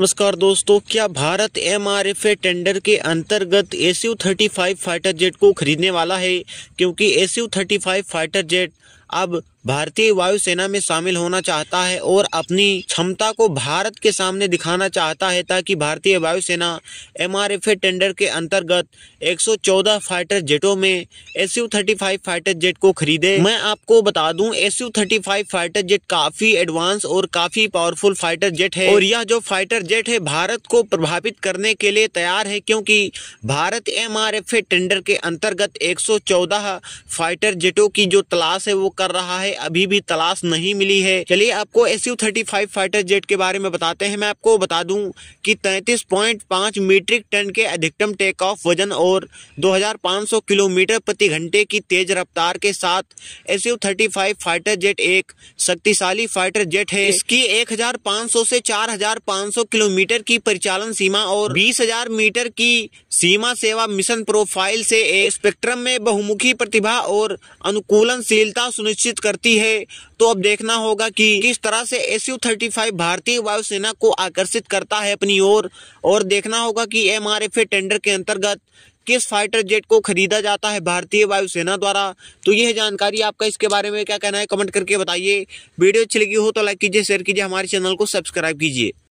नमस्कार दोस्तों क्या Bharat M R F A tender के अंतर्गत S U thirty five fighter jet को खरीदने वाला है क्योंकि S U thirty five fighter jet अब भारतीय वायुसेना में शामिल होना चाहता है और अपनी क्षमता को भारत के सामने दिखाना चाहता है ताकि भारतीय वायुसेना एम टेंडर के अंतर्गत 114 फाइटर जेटों में एस यू फाइटर जेट को खरीदे मैं आपको बता दूं एस यू फाइटर जेट काफी एडवांस और काफी पावरफुल फाइटर जेट है और यह जो फाइटर जेट है भारत को प्रभावित करने के लिए तैयार है क्योंकि भारत एम टेंडर के अंतर्गत चौदह फाइटर जेटों की जो तलाश है वो कर रहा है अभी भी तलाश नहीं मिली है चलिए आपको S U thirty five fighter jet के बारे में बताते हैं मैं आपको बता दूं कि तैंतीस पॉइंट पाँच मीट्रिक टन के अधिकतम टेक ऑफ वजन और 2500 किलोमीटर प्रति घंटे की तेज रफ्तार के साथ S U thirty five fighter jet एक शक्तिशाली फाइटर जेट है इसकी 1500 से 4500 किलोमीटर की परिचालन सीमा और 20000 मीटर की सीमा सेवा मिशन प्रोफाइल से स्पेक्ट्रम में बहुमुखी प्रतिभा और अनुकूलनशीलता सुनिश्चित करती सकती है तो अब देखना होगा कि किस तरह से एस यू भारतीय वायुसेना को आकर्षित करता है अपनी ओर और, और देखना होगा कि M R F A tender के अंतर्गत किस फाइटर जेट को खरीदा जाता है भारतीय वायुसेना द्वारा तो यह जानकारी आपका इसके बारे में क्या कहना है कमेंट करके बताइए वीडियो अच्छी लगी हो तो लाइक कीजिए शेयर कीजिए हमारे चैनल को सब्सक्राइब कीजिए